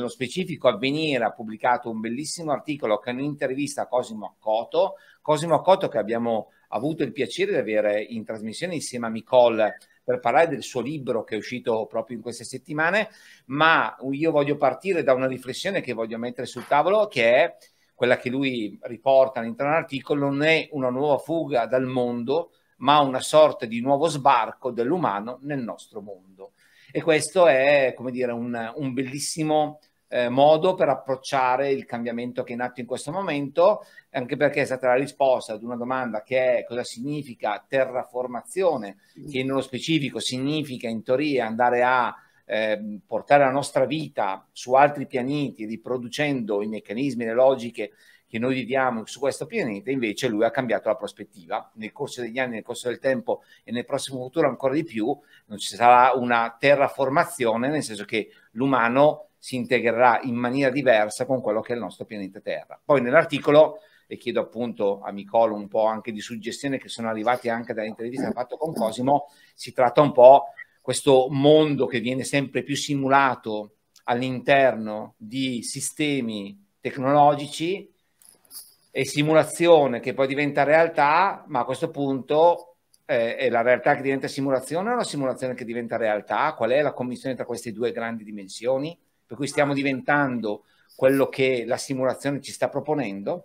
nello specifico Avvenire ha pubblicato un bellissimo articolo che è un'intervista a Cosimo Accoto, Cosimo Accoto che abbiamo avuto il piacere di avere in trasmissione insieme a Nicole per parlare del suo libro che è uscito proprio in queste settimane, ma io voglio partire da una riflessione che voglio mettere sul tavolo che è quella che lui riporta all'interno dell'articolo, non è una nuova fuga dal mondo, ma una sorta di nuovo sbarco dell'umano nel nostro mondo. E questo è, come dire, un, un bellissimo eh, modo per approcciare il cambiamento che è nato in questo momento, anche perché è stata la risposta ad una domanda che è cosa significa terraformazione, che nello specifico significa in teoria andare a eh, portare la nostra vita su altri pianeti, riproducendo i meccanismi, le logiche che noi viviamo su questo pianeta, invece lui ha cambiato la prospettiva. Nel corso degli anni, nel corso del tempo e nel prossimo futuro ancora di più, non ci sarà una terraformazione, nel senso che l'umano si integrerà in maniera diversa con quello che è il nostro pianeta Terra. Poi nell'articolo, e chiedo appunto a Nicolo un po' anche di suggestioni che sono arrivate anche dall'intervista che ha fatto con Cosimo, si tratta un po' questo mondo che viene sempre più simulato all'interno di sistemi tecnologici e simulazione che poi diventa realtà, ma a questo punto eh, è la realtà che diventa simulazione o la simulazione che diventa realtà? Qual è la commissione tra queste due grandi dimensioni? per cui stiamo diventando quello che la simulazione ci sta proponendo?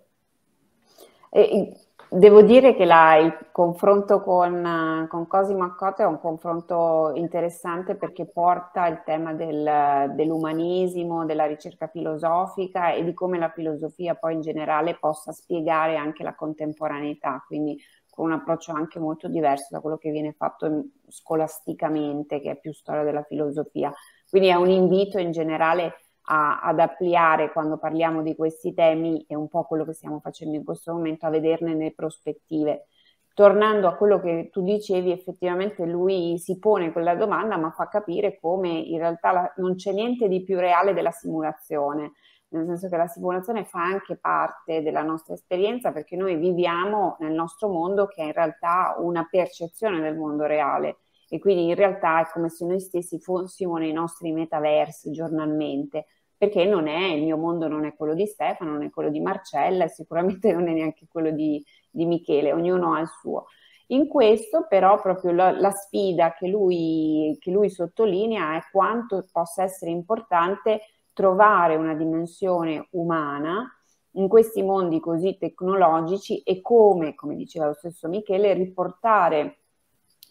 E, devo dire che la, il confronto con, con Cosimo Accoto è un confronto interessante perché porta il tema del, dell'umanismo, della ricerca filosofica e di come la filosofia poi in generale possa spiegare anche la contemporaneità, quindi con un approccio anche molto diverso da quello che viene fatto scolasticamente, che è più storia della filosofia. Quindi è un invito in generale a, ad ampliare quando parliamo di questi temi e un po' quello che stiamo facendo in questo momento, a vederne le prospettive. Tornando a quello che tu dicevi, effettivamente lui si pone quella domanda, ma fa capire come in realtà la, non c'è niente di più reale della simulazione nel senso che la simulazione fa anche parte della nostra esperienza perché noi viviamo nel nostro mondo che è in realtà una percezione del mondo reale e quindi in realtà è come se noi stessi fossimo nei nostri metaversi giornalmente, perché non è, il mio mondo non è quello di Stefano, non è quello di Marcella, sicuramente non è neanche quello di, di Michele, ognuno ha il suo. In questo però proprio la, la sfida che lui, che lui sottolinea è quanto possa essere importante trovare una dimensione umana in questi mondi così tecnologici e come, come diceva lo stesso Michele, riportare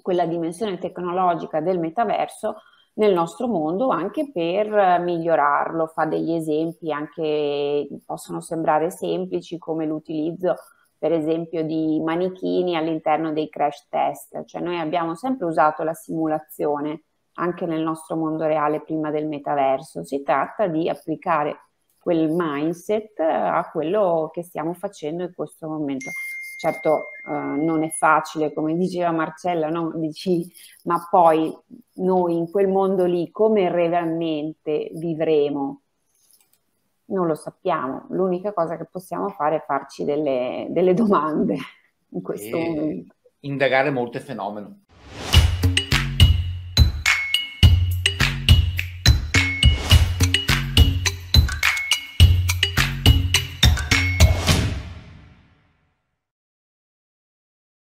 quella dimensione tecnologica del metaverso nel nostro mondo anche per eh, migliorarlo, fa degli esempi anche possono sembrare semplici come l'utilizzo per esempio di manichini all'interno dei crash test, cioè noi abbiamo sempre usato la simulazione anche nel nostro mondo reale prima del metaverso, si tratta di applicare quel mindset eh, a quello che stiamo facendo in questo momento certo eh, non è facile, come diceva Marcella, no? Dici, ma poi noi in quel mondo lì come realmente vivremo? Non lo sappiamo, l'unica cosa che possiamo fare è farci delle, delle domande in questo e momento. Indagare molto il fenomeno.